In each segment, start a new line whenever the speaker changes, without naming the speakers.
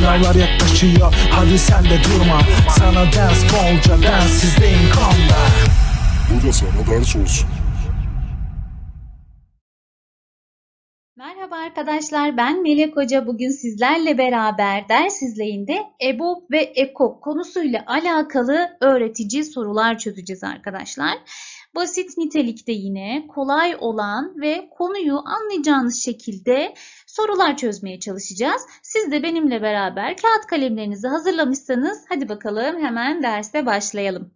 Sınavlar yaklaşıyor hadi sen de durma Sana ders bolca densizliğin kanla Bu da sana ders olsun Merhaba arkadaşlar ben Melek Hoca. Bugün sizlerle beraber ders izleyinde EBO ve EKO konusuyla alakalı öğretici sorular çözeceğiz arkadaşlar. Basit nitelikte yine kolay olan ve konuyu anlayacağınız şekilde sorular çözmeye çalışacağız. Siz de benimle beraber kağıt kalemlerinizi hazırlamışsanız hadi bakalım hemen derse başlayalım.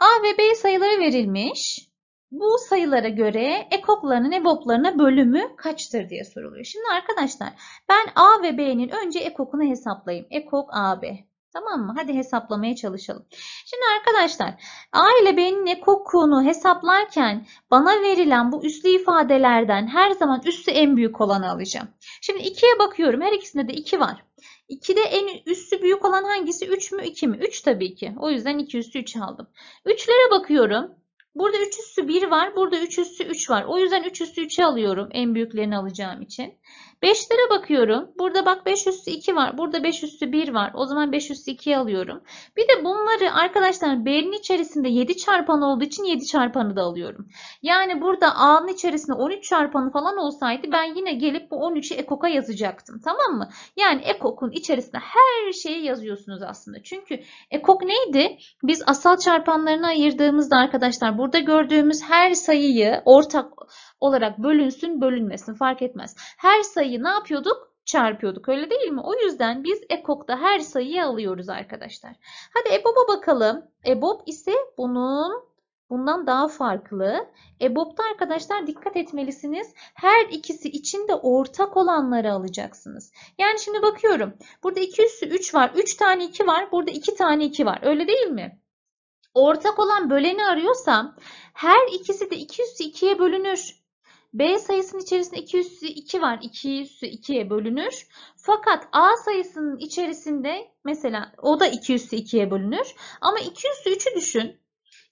A ve B sayıları verilmiş. Bu sayılara göre ekoklarının evoklarına bölümü kaçtır diye soruluyor. Şimdi arkadaşlar ben A ve B'nin önce ekokunu hesaplayayım. Ekok AB. Tamam mı? Hadi hesaplamaya çalışalım. Şimdi arkadaşlar A ile B'nin ekokuğunu hesaplarken bana verilen bu üslü ifadelerden her zaman üssü en büyük olanı alacağım. Şimdi 2'ye bakıyorum. Her ikisinde de 2 var. 2'de en üssü büyük olan hangisi? 3 mü 2 mi? 3 tabii ki. O yüzden 2 üssü 3 aldım. 3'lere bakıyorum. Burada 3 üssü 1 var. Burada 3 üssü 3 var. O yüzden 3 üssü 3'ü alıyorum. En büyüklerini alacağım için. 5'lere bakıyorum. Burada bak 5 üstü 2 var. Burada 5 üstü 1 var. O zaman 5 üstü 2'yi alıyorum. Bir de bunları arkadaşlar B'nin içerisinde 7 çarpan olduğu için 7 çarpanı da alıyorum. Yani burada A'nın içerisinde 13 çarpanı falan olsaydı ben yine gelip bu 13'ü ekoka yazacaktım. Tamam mı? Yani ekokun içerisinde her şeyi yazıyorsunuz aslında. Çünkü ekok neydi? Biz asal çarpanlarına ayırdığımızda arkadaşlar burada gördüğümüz her sayıyı ortak olarak bölünsün bölünmesin fark etmez. Her sayıyı ne yapıyorduk? Çarpıyorduk öyle değil mi? O yüzden biz ekokta her sayıyı alıyoruz arkadaşlar. Hadi EBOB'a bakalım. EBOB ise bunun bundan daha farklı. EBOB'da arkadaşlar dikkat etmelisiniz. Her ikisi içinde ortak olanları alacaksınız. Yani şimdi bakıyorum. Burada 2 üssü 3 var. 3 tane 2 var. Burada 2 tane 2 var. Öyle değil mi? Ortak olan böleni arıyorsam her ikisi de 2 üssü 2'ye bölünür. B sayısının içerisinde 2 üssü 2 var. 2 üssü 2'ye bölünür. Fakat A sayısının içerisinde mesela o da 2 üssü 2'ye bölünür. Ama 2 üssü 3'ü düşün.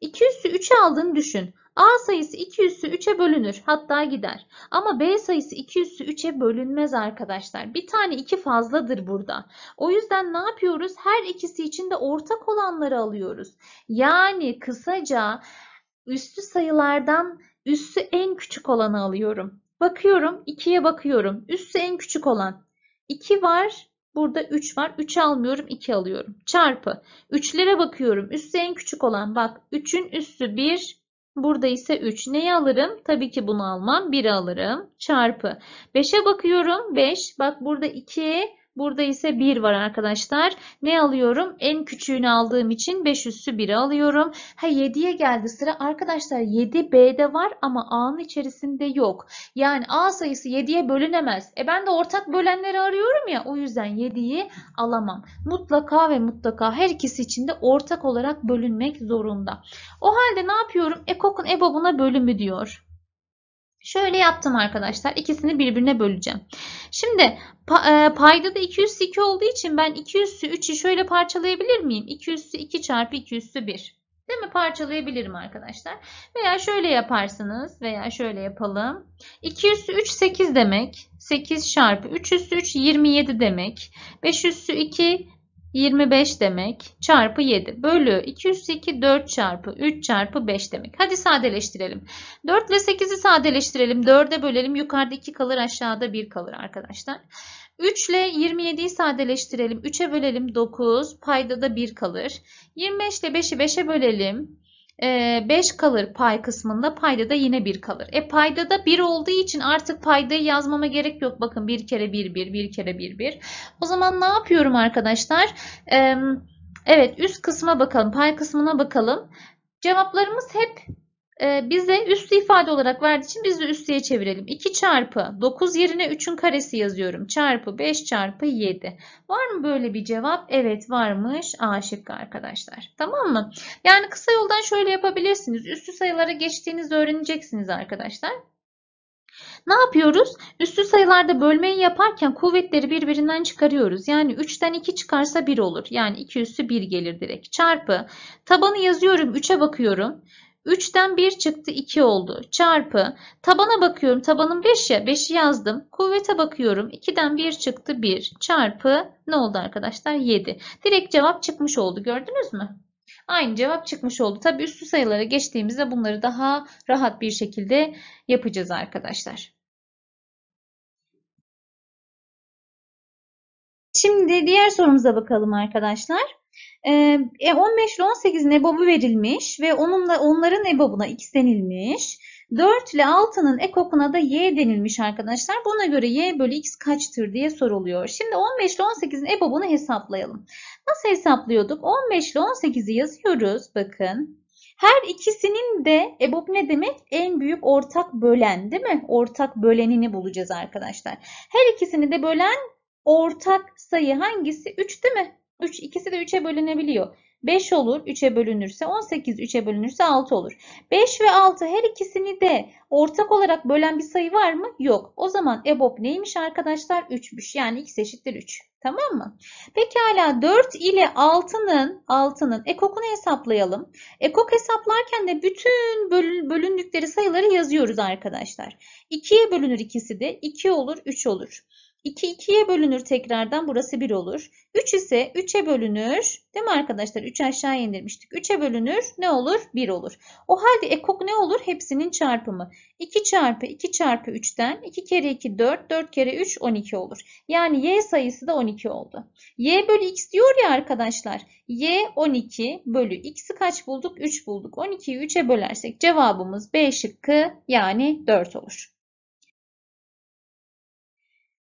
2 üssü 3'ü aldığını düşün. A sayısı 2 üssü 3'e bölünür hatta gider. Ama B sayısı 2 üssü 3'e bölünmez arkadaşlar. Bir tane 2 fazladır burada. O yüzden ne yapıyoruz? Her ikisi için de ortak olanları alıyoruz. Yani kısaca üstü sayılardan Üssü en küçük olanı alıyorum. Bakıyorum 2'ye bakıyorum. Üssü en küçük olan. 2 var. Burada 3 var. 3 almıyorum 2 alıyorum. Çarpı. 3'lere bakıyorum. Üssü en küçük olan. Bak 3'ün üssü 1. Burada ise 3. Neyi alırım? Tabii ki bunu almam. 1'i alırım. Çarpı. 5'e bakıyorum. 5. Bak burada 2 Burada ise 1 var arkadaşlar. Ne alıyorum? En küçüğünü aldığım için 5 üssü 1'i alıyorum. Ha 7'ye geldi sıra. Arkadaşlar 7 B'de var ama A'nın içerisinde yok. Yani A sayısı 7'ye bölünemez. E ben de ortak bölenleri arıyorum ya. O yüzden 7'yi alamam. Mutlaka ve mutlaka her ikisi için de ortak olarak bölünmek zorunda. O halde ne yapıyorum? EKOK'un EBOB'una bölümü diyor. Şöyle yaptım arkadaşlar. İkisini birbirine böleceğim. Şimdi e, payda da 202 olduğu için ben 200'ü 3'ü şöyle parçalayabilir miyim? 200'ü 2 çarpı 200'ü 1. Değil mi? Parçalayabilirim arkadaşlar. Veya şöyle yaparsınız veya şöyle yapalım. 200'ü 3 8 demek. 8 çarpı 300'ü 3 27 demek. 500'ü 2 25 demek çarpı 7 bölü 202 4 çarpı 3 çarpı 5 demek. Hadi sadeleştirelim. 4 ile 8'i sadeleştirelim. 4'e bölelim. Yukarıda 2 kalır aşağıda 1 kalır arkadaşlar. 3 ile 27'yi sadeleştirelim. 3'e bölelim 9. Payda 1 kalır. 25 ile 5'i 5'e bölelim. 5 ee, kalır pay kısmında payda da yine 1 kalır. E payda da 1 olduğu için artık paydayı yazmama gerek yok. Bakın 1 kere 1 1 1 kere 1 1. O zaman ne yapıyorum arkadaşlar? Ee, evet üst kısma bakalım pay kısmına bakalım. Cevaplarımız hep ee, bize üstü ifade olarak verdiği için biz de üstüye çevirelim. 2 çarpı 9 yerine 3'ün karesi yazıyorum. Çarpı 5 çarpı 7. Var mı böyle bir cevap? Evet varmış. A şıkkı arkadaşlar. Tamam mı? Yani kısa yoldan şöyle yapabilirsiniz. Üstü sayılara geçtiğinizde öğreneceksiniz arkadaşlar. Ne yapıyoruz? Üstü sayılarda bölmeyi yaparken kuvvetleri birbirinden çıkarıyoruz. Yani 3'ten 2 çıkarsa 1 olur. Yani 2 üssü 1 gelir direkt. Çarpı. Tabanı yazıyorum. 3'e bakıyorum. 3'ten 1 çıktı 2 oldu. Çarpı tabana bakıyorum tabanım 5 ya 5'i yazdım. Kuvvete bakıyorum 2'den 1 çıktı 1 çarpı ne oldu arkadaşlar 7. Direkt cevap çıkmış oldu gördünüz mü? Aynı cevap çıkmış oldu. Tabi üstü sayılara geçtiğimizde bunları daha rahat bir şekilde yapacağız arkadaşlar. Şimdi diğer sorumuza bakalım arkadaşlar. E, 15 ile 18'in ebabu verilmiş ve onunla onların ebabına x denilmiş. 4 ile 6'nın ekokuna da y denilmiş arkadaşlar. Buna göre y bölü x kaçtır diye soruluyor. Şimdi 15 ile 18'in ebobunu hesaplayalım. Nasıl hesaplıyorduk? 15 ile 18'i yazıyoruz. Bakın. Her ikisinin de EBOB ne demek? En büyük ortak bölen değil mi? Ortak bölenini bulacağız arkadaşlar. Her ikisini de bölen ortak sayı hangisi? 3 değil mi? 3 ikisi de 3'e bölünebiliyor. 5 olur 3'e bölünürse 18 3'e bölünürse 6 olur. 5 ve 6 her ikisini de ortak olarak bölen bir sayı var mı? Yok. O zaman EBOB neymiş arkadaşlar? 3'müş. Yani x eşittir 3. Tamam mı? Pekala 4 ile 6'nın 6'nın ekokunu hesaplayalım. Ekok hesaplarken de bütün bölündükleri sayıları yazıyoruz arkadaşlar. 2'ye bölünür ikisi de 2 olur 3 olur. 2 2'ye bölünür tekrardan burası 1 olur. 3 ise 3'e bölünür. Değil mi arkadaşlar? 3 aşağı indirmiştik. 3'e bölünür ne olur? 1 olur. O halde ekok ne olur? Hepsinin çarpımı. 2 çarpı 2 çarpı 3'ten 2 kere 2 4, 4 kere 3 12 olur. Yani y sayısı da 12 oldu. y bölü x diyor ya arkadaşlar. y 12 bölü x'i kaç bulduk? 3 bulduk. 12'yi 3'e bölersek cevabımız B şıkkı yani 4 olur.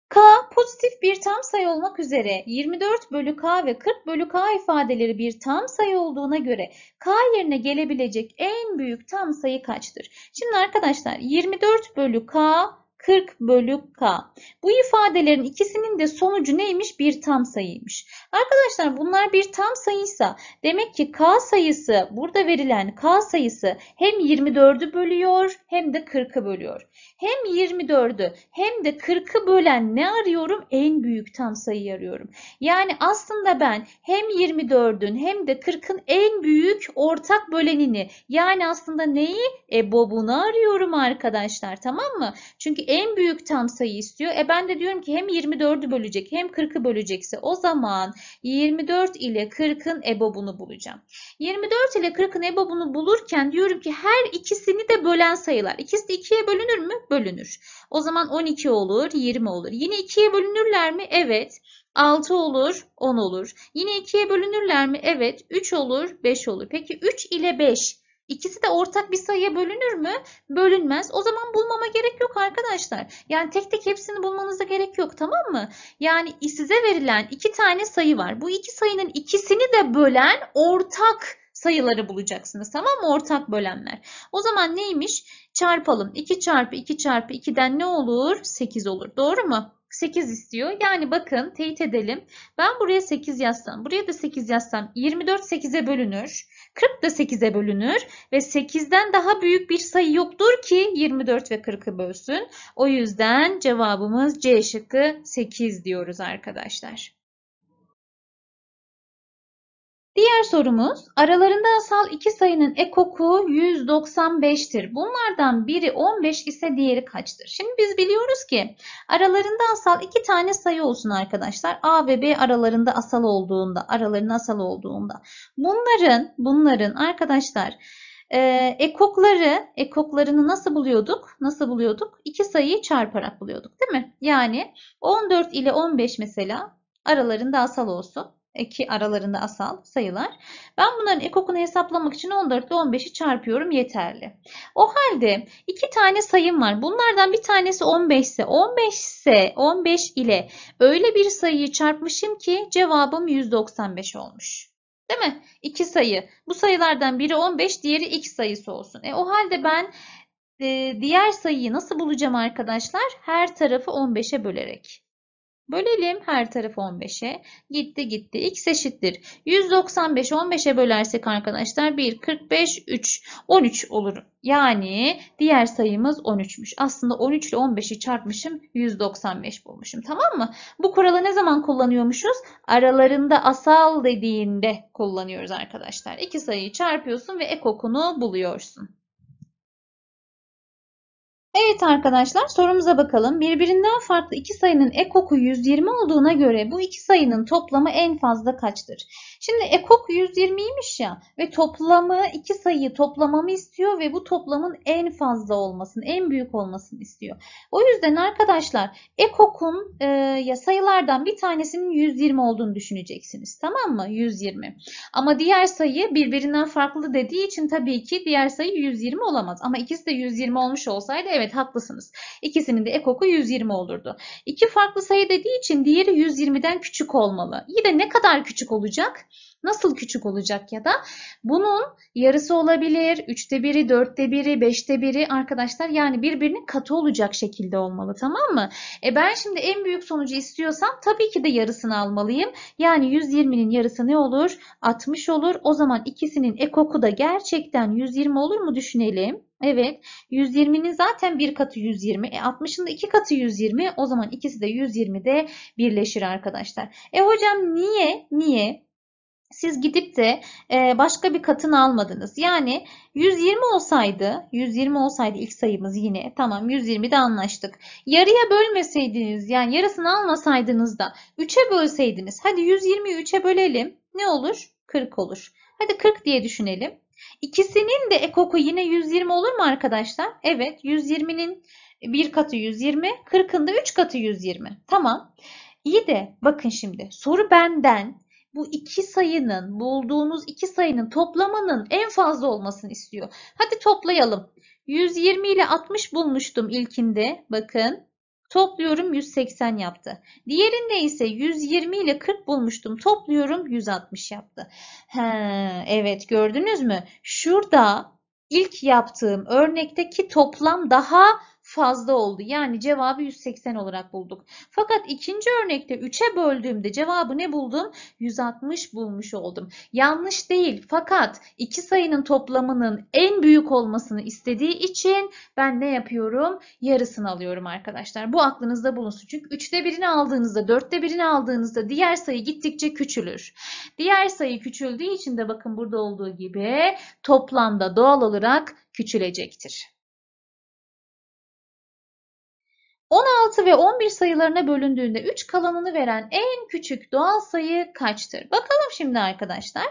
K pozitif bir tam sayı olmak üzere 24 bölü K ve 40 bölü K ifadeleri bir tam sayı olduğuna göre K yerine gelebilecek en büyük tam sayı kaçtır? Şimdi arkadaşlar 24 bölü K 40 bölü k. Bu ifadelerin ikisinin de sonucu neymiş? Bir tam sayıymış. Arkadaşlar bunlar bir tam sayıysa demek ki k sayısı burada verilen k sayısı hem 24'ü bölüyor hem de 40'ı bölüyor. Hem 24'ü hem de 40'ı bölen ne arıyorum? En büyük tam sayı arıyorum. Yani aslında ben hem 24'ün hem de 40'ın en büyük ortak bölenini yani aslında neyi? E, bobunu arıyorum arkadaşlar tamam mı? Çünkü en büyük tam sayı istiyor. E ben de diyorum ki hem 24'ü bölecek hem 40'ı bölecekse o zaman 24 ile 40'ın ebobunu bulacağım. 24 ile 40'ın ebobunu bulurken diyorum ki her ikisini de bölen sayılar. İkisi de 2'ye bölünür mü? Bölünür. O zaman 12 olur, 20 olur. Yine 2'ye bölünürler mi? Evet. 6 olur, 10 olur. Yine 2'ye bölünürler mi? Evet. 3 olur, 5 olur. Peki 3 ile 5 İkisi de ortak bir sayıya bölünür mü? Bölünmez. O zaman bulmama gerek yok arkadaşlar. Yani tek tek hepsini bulmanıza gerek yok tamam mı? Yani size verilen iki tane sayı var. Bu iki sayının ikisini de bölen ortak sayıları bulacaksınız. Tamam mı? Ortak bölenler. O zaman neymiş? Çarpalım. 2 çarpı 2 çarpı 2'den ne olur? 8 olur. Doğru mu? 8 istiyor. Yani bakın teyit edelim. Ben buraya 8 yazsam, buraya da 8 yazsam 24 8'e bölünür. 40 da 8'e bölünür ve 8'den daha büyük bir sayı yoktur ki 24 ve 40'ı bölsün. O yüzden cevabımız C şıkkı 8 diyoruz arkadaşlar. Diğer sorumuz aralarında asal iki sayının ekoku 195'tir. Bunlardan biri 15 ise diğeri kaçtır? Şimdi biz biliyoruz ki aralarında asal iki tane sayı olsun arkadaşlar. A ve B aralarında asal olduğunda, aralarında asal olduğunda. Bunların, bunların arkadaşlar e, ekokları, ekoklarını nasıl buluyorduk? Nasıl buluyorduk? İki sayıyı çarparak buluyorduk değil mi? Yani 14 ile 15 mesela aralarında asal olsun. 2 aralarında asal sayılar. Ben bunların ekokunu hesaplamak için 14 ile 15'i çarpıyorum yeterli. O halde 2 tane sayım var. Bunlardan bir tanesi 15 ise 15 ise 15 ile öyle bir sayıyı çarpmışım ki cevabım 195 olmuş. Değil mi? 2 sayı. Bu sayılardan biri 15, diğeri x sayısı olsun. E, o halde ben e, diğer sayıyı nasıl bulacağım arkadaşlar? Her tarafı 15'e bölerek. Bölelim her tarafı 15'e. Gitti gitti. X eşittir. 195 15'e bölersek arkadaşlar 1, 45, 3, 13 olur. Yani diğer sayımız 13'müş. Aslında 13 ile 15'i çarpmışım 195 bulmuşum. Tamam mı? Bu kuralı ne zaman kullanıyormuşuz? Aralarında asal dediğinde kullanıyoruz arkadaşlar. İki sayıyı çarpıyorsun ve ek okunu buluyorsun. Evet arkadaşlar sorumuza bakalım. Birbirinden farklı iki sayının ekoku 120 olduğuna göre bu iki sayının toplamı en fazla kaçtır? Şimdi ekok 120'ymiş ya ve toplamı iki sayıyı toplamamı istiyor ve bu toplamın en fazla olmasını, en büyük olmasını istiyor. O yüzden arkadaşlar ekokun e, ya sayılardan bir tanesinin 120 olduğunu düşüneceksiniz. Tamam mı? 120. Ama diğer sayı birbirinden farklı dediği için tabii ki diğer sayı 120 olamaz. Ama ikisi de 120 olmuş olsaydı evet Evet haklısınız. İkisinin de ekoku 120 olurdu. İki farklı sayı dediği için diğeri 120'den küçük olmalı. Yine ne kadar küçük olacak? Nasıl küçük olacak ya da bunun yarısı olabilir, üçte biri, dörtte biri, beşte biri arkadaşlar yani birbirinin katı olacak şekilde olmalı tamam mı? E ben şimdi en büyük sonucu istiyorsam tabii ki de yarısını almalıyım. Yani 120'nin yarısı ne olur? 60 olur. O zaman ikisinin ekoku da gerçekten 120 olur mu düşünelim. Evet 120'nin zaten bir katı 120. E 60'ın da iki katı 120. O zaman ikisi de 120'de birleşir arkadaşlar. E hocam niye? Niye? siz gidip de e, başka bir katını almadınız. Yani 120 olsaydı, 120 olsaydı ilk sayımız yine tamam 120'de anlaştık. Yarıya bölmeseydiniz yani yarısını almasaydınız da 3'e bölseydiniz. Hadi 120'yi 3'e bölelim. Ne olur? 40 olur. Hadi 40 diye düşünelim. İkisinin de ekoku yine 120 olur mu arkadaşlar? Evet 120'nin bir katı 120, 40'ın da 3 katı 120. Tamam. İyi de bakın şimdi soru benden bu iki sayının bulduğunuz iki sayının toplamanın en fazla olmasını istiyor. Hadi toplayalım. 120 ile 60 bulmuştum ilkinde. Bakın Topluyorum 180 yaptı. Diğerinde ise 120 ile 40 bulmuştum. Topluyorum 160 yaptı. He, evet gördünüz mü? Şurada ilk yaptığım örnekteki toplam daha fazla oldu. Yani cevabı 180 olarak bulduk. Fakat ikinci örnekte 3'e böldüğümde cevabı ne buldum? 160 bulmuş oldum. Yanlış değil fakat iki sayının toplamının en büyük olmasını istediği için ben ne yapıyorum? Yarısını alıyorum arkadaşlar. Bu aklınızda bulunsun. Çünkü 3'te birini aldığınızda, 4'te birini aldığınızda diğer sayı gittikçe küçülür. Diğer sayı küçüldüğü için de bakın burada olduğu gibi toplamda doğal olarak küçülecektir. 16 ve 11 sayılarına bölündüğünde 3 kalanını veren en küçük doğal sayı kaçtır? Bakalım şimdi arkadaşlar.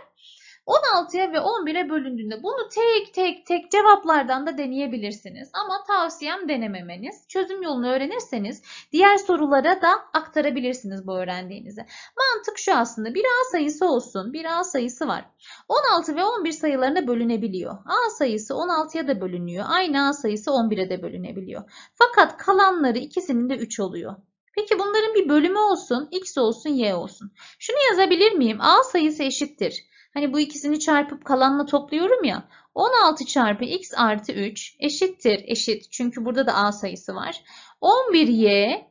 16'ya ve 11'e bölündüğünde bunu tek tek tek cevaplardan da deneyebilirsiniz. Ama tavsiyem denememeniz. Çözüm yolunu öğrenirseniz diğer sorulara da aktarabilirsiniz bu öğrendiğinizi. Mantık şu aslında bir A sayısı olsun. Bir A sayısı var. 16 ve 11 sayılarına bölünebiliyor. A sayısı 16'ya da bölünüyor. Aynı A sayısı 11'e de bölünebiliyor. Fakat kalanları ikisinin de 3 oluyor. Peki bunların bir bölümü olsun, x olsun, y olsun. Şunu yazabilir miyim? A sayısı eşittir. Hani bu ikisini çarpıp kalanla topluyorum ya. 16 çarpı x artı 3 eşittir eşit. Çünkü burada da a sayısı var. 11y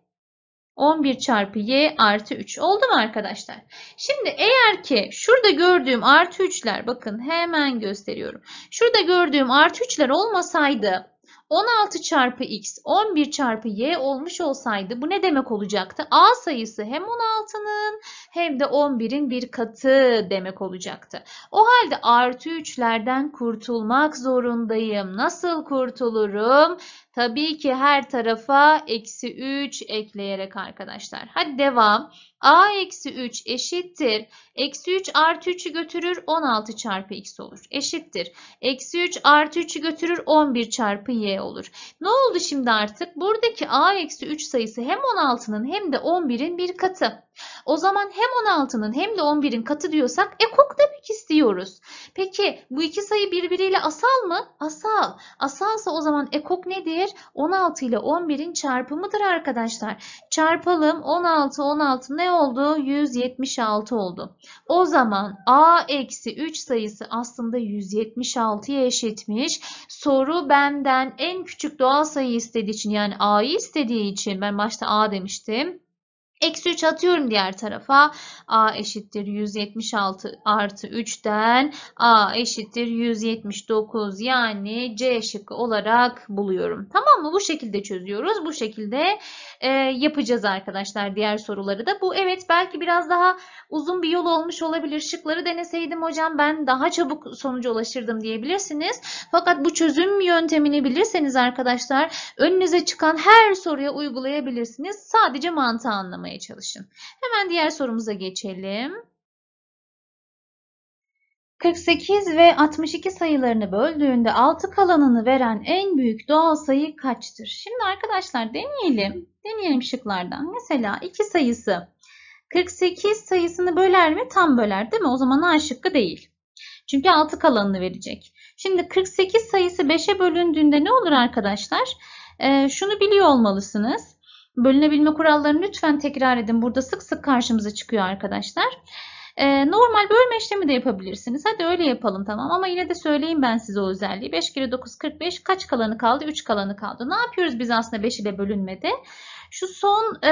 11 çarpı y artı 3 oldu mu arkadaşlar? Şimdi eğer ki şurada gördüğüm artı 3'ler bakın hemen gösteriyorum. Şurada gördüğüm artı 3'ler olmasaydı 16 çarpı x 11 çarpı y olmuş olsaydı bu ne demek olacaktı? A sayısı hem 16'nın hem de 11'in bir katı demek olacaktı. O halde artı 3'lerden kurtulmak zorundayım. Nasıl kurtulurum? Tabii ki her tarafa eksi 3 ekleyerek arkadaşlar. Hadi devam a eksi 3 eşittir. Eksi 3 artı 3'ü götürür 16 çarpı x olur. Eşittir. Eksi 3 artı 3'ü götürür 11 çarpı y olur. Ne oldu şimdi artık? Buradaki a eksi 3 sayısı hem 16'nın hem de 11'in bir katı. O zaman hem 16'nın hem de 11'in katı diyorsak ekok demek istiyoruz. Peki bu iki sayı birbiriyle asal mı? Asal. Asalsa o zaman ekok nedir? 16 ile 11'in çarpımıdır arkadaşlar. Çarpalım 16 16'ın ne oldu? 176 oldu. O zaman a eksi 3 sayısı aslında 176'ya eşitmiş. Soru benden en küçük doğal sayı istediği için yani a'yı istediği için ben başta a demiştim. Eksi 3 atıyorum diğer tarafa. A eşittir 176 artı 3'ten A eşittir 179 yani C şıkkı olarak buluyorum. Tamam mı? Bu şekilde çözüyoruz. Bu şekilde e, yapacağız arkadaşlar diğer soruları da. Bu evet belki biraz daha uzun bir yol olmuş olabilir. Şıkları deneseydim hocam ben daha çabuk sonuca ulaşırdım diyebilirsiniz. Fakat bu çözüm yöntemini bilirseniz arkadaşlar önünüze çıkan her soruya uygulayabilirsiniz. Sadece mantığı anlamı almaya çalışın. Hemen diğer sorumuza geçelim. 48 ve 62 sayılarını böldüğünde 6 kalanını veren en büyük doğal sayı kaçtır? Şimdi arkadaşlar deneyelim. Deneyelim şıklardan. Mesela 2 sayısı 48 sayısını böler mi? Tam böler değil mi? O zaman A şıkkı değil. Çünkü 6 kalanını verecek. Şimdi 48 sayısı 5'e bölündüğünde ne olur arkadaşlar? Ee, şunu biliyor olmalısınız. Bölünebilme kurallarını lütfen tekrar edin. Burada sık sık karşımıza çıkıyor arkadaşlar. E, normal bölme işlemi de yapabilirsiniz. Hadi öyle yapalım tamam ama yine de söyleyeyim ben size o özelliği. 5 kere 9 45 kaç kalanı kaldı? 3 kalanı kaldı. Ne yapıyoruz biz aslında 5 ile bölünmede? Şu son e,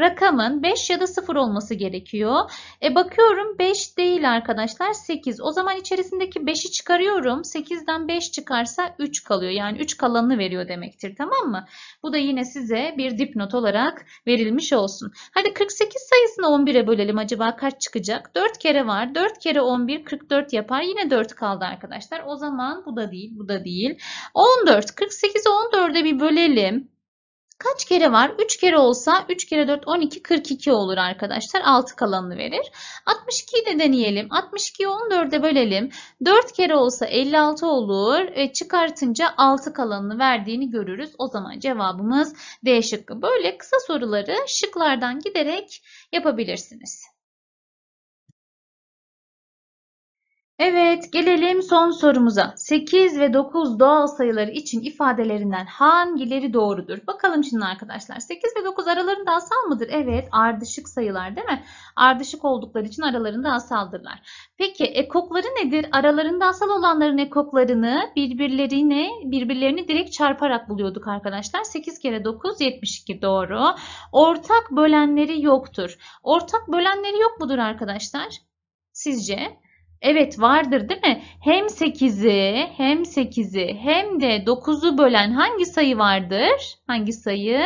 rakamın 5 ya da 0 olması gerekiyor. E, bakıyorum 5 değil arkadaşlar 8. O zaman içerisindeki 5'i çıkarıyorum. 8'den 5 çıkarsa 3 kalıyor. Yani 3 kalanını veriyor demektir tamam mı? Bu da yine size bir dipnot olarak verilmiş olsun. Hadi 48 sayısını 11'e bölelim acaba kaç çıkacak? 4 kere var. 4 kere 11 44 yapar. Yine 4 kaldı arkadaşlar. O zaman bu da değil bu da değil. 14 48'i 14'e bir bölelim. Kaç kere var? 3 kere olsa 3 kere 4 12 42 olur arkadaşlar. 6 kalanını verir. 62'yi de deneyelim. 62'yi 14'e bölelim. 4 kere olsa 56 olur. E, çıkartınca 6 kalanını verdiğini görürüz. O zaman cevabımız D şıkkı. Böyle kısa soruları şıklardan giderek yapabilirsiniz. Evet gelelim son sorumuza. 8 ve 9 doğal sayıları için ifadelerinden hangileri doğrudur? Bakalım şimdi arkadaşlar. 8 ve 9 aralarında asal mıdır? Evet ardışık sayılar değil mi? Ardışık oldukları için aralarında asaldirler. Peki ekokları nedir? Aralarında asal olanların ekoklarını birbirlerine birbirlerini direkt çarparak buluyorduk arkadaşlar. 8 kere 9 72 doğru. Ortak bölenleri yoktur. Ortak bölenleri yok mudur arkadaşlar? Sizce? Evet vardır değil mi? Hem 8'i hem 8'i hem de 9'u bölen hangi sayı vardır? Hangi sayı?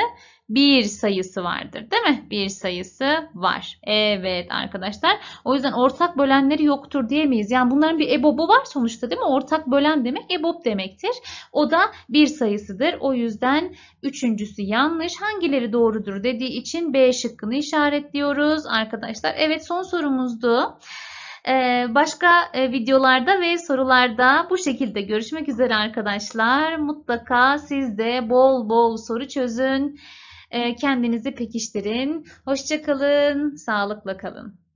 bir sayısı vardır değil mi? Bir sayısı var. Evet arkadaşlar. O yüzden ortak bölenleri yoktur diyemeyiz. Yani bunların bir ebobu var sonuçta değil mi? Ortak bölen demek ebob demektir. O da bir sayısıdır. O yüzden üçüncüsü yanlış. Hangileri doğrudur dediği için B şıkkını işaretliyoruz arkadaşlar. Evet son sorumuzdu. Ee, başka e, videolarda ve sorularda bu şekilde görüşmek üzere arkadaşlar. Mutlaka siz de bol bol soru çözün. Ee, kendinizi pekiştirin. Hoşçakalın. Sağlıkla kalın.